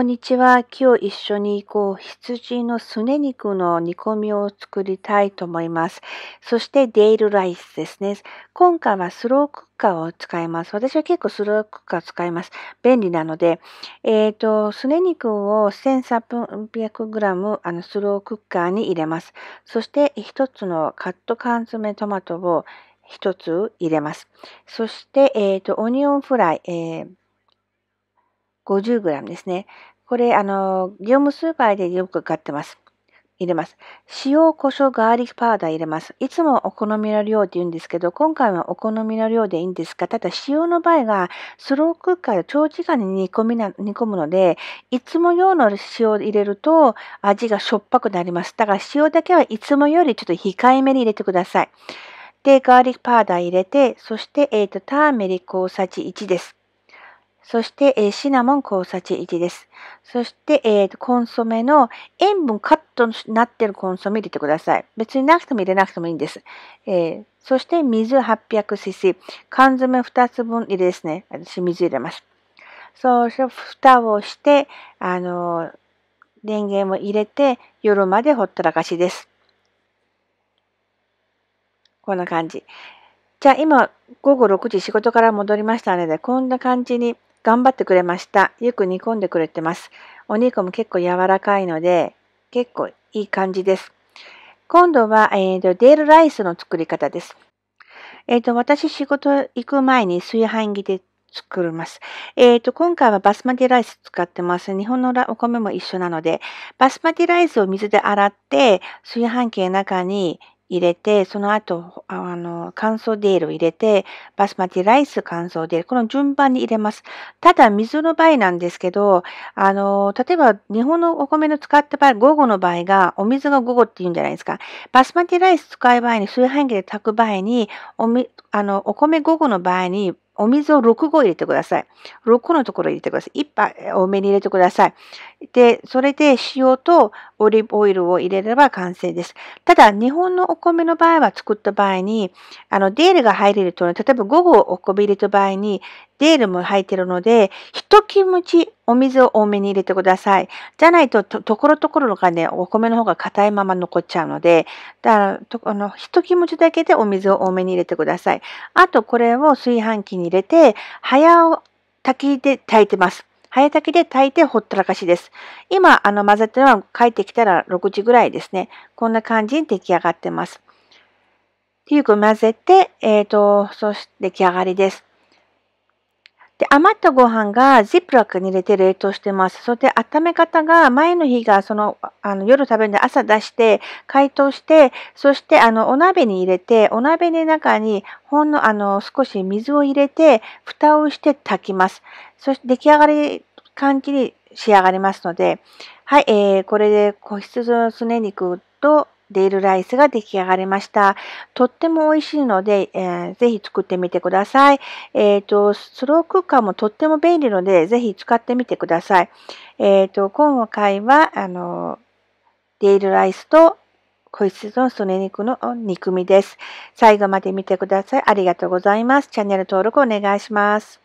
こんにちは。今日一緒にこう羊のすね肉の煮込みを作りたいと思います。そしてデイルライスですね。今回はスロークッカーを使います。私は結構スロークッカー使います。便利なので、えっ、ー、と、すね肉を 1300g あのスロークッカーに入れます。そして1つのカット缶詰トマトを1つ入れます。そして、えっ、ー、と、オニオンフライ、えー 50g ですね。これ、あの、業務スーパーでよく買ってます。入れます。塩、胡椒、ガーリックパウダー入れます。いつもお好みの量って言うんですけど、今回はお好みの量でいいんですが、ただ塩の場合がスロークッカーで長時間に煮込みな煮込むので、いつも用の塩を入れると味がしょっぱくなります。だから塩だけはいつもよりちょっと控えめに入れてください。で、ガーリックパウダー入れて、そして、えーと、とターメリック大さじ1です。そして、えー、シナモン交差値1です。そして、えー、コンソメの塩分カットになってるコンソメ入れてください。別になくても入れなくてもいいんです。えー、そして、水 800cc。缶詰2つ分入れですね。私、水入れます。そうして、蓋をして、あの電源を入れて、夜までほったらかしです。こんな感じ。じゃあ今午後6時仕事から戻りましたのでこんな感じに頑張ってくれました。よく煮込んでくれてます。お肉も結構柔らかいので、結構いい感じです。今度は、えーと、とデールライスの作り方です。えっ、ー、と、私仕事行く前に炊飯器で作ります。えっ、ー、と、今回はバスマティライス使ってます。日本のお米も一緒なので、バスマティライスを水で洗って、炊飯器の中に入れて、その後、あの、乾燥デールを入れて、バスマティライス乾燥デール、この順番に入れます。ただ、水の場合なんですけど、あの、例えば、日本のお米の使った場合、午後の場合が、お水が午後って言うんじゃないですか。バスマティライス使う場合に、炊飯器で炊く場合に、おみあのお米午後の場合に、お水を6合入れてください。6個のところ入れてください。1杯多めに入れてください。で、それで塩とオリーブオイルを入れれば完成です。ただ、日本のお米の場合は作った場合に、あの、デールが入れると、例えば5合お米入れた場合に、デールも入ってるので、一気持ちお水を多めに入れてください。じゃないと、ところどころがね、お米の方が硬いまま残っちゃうので、だからとあの一気持ちだけでお水を多めに入れてください。あと、これを炊飯器に入れて、早炊きで炊いてます。早炊きで炊いてほったらかしです。今、あの混ぜてるのは帰ってきたら6時ぐらいですね。こんな感じに出来上がってます。よく混ぜて、えっ、ー、と、そして出来上がりです。で、余ったご飯がジップラックに入れて冷凍してます。それで温め方が前の日がそのあの夜食べるんで朝出して解凍して、そしてあのお鍋に入れて、お鍋の中にほんのあの少し水を入れて、蓋をして炊きます。そして出来上がり感じに仕上がりますので、はい、えー、これで子羊のすね肉とデールライスが出来上がりました。とっても美味しいので、えー、ぜひ作ってみてください。えっ、ー、と、スローク間カーもとっても便利ので、ぜひ使ってみてください。えっ、ー、と、今回は、あの、デールライスと子羊のソね肉の肉味です。最後まで見てください。ありがとうございます。チャンネル登録お願いします。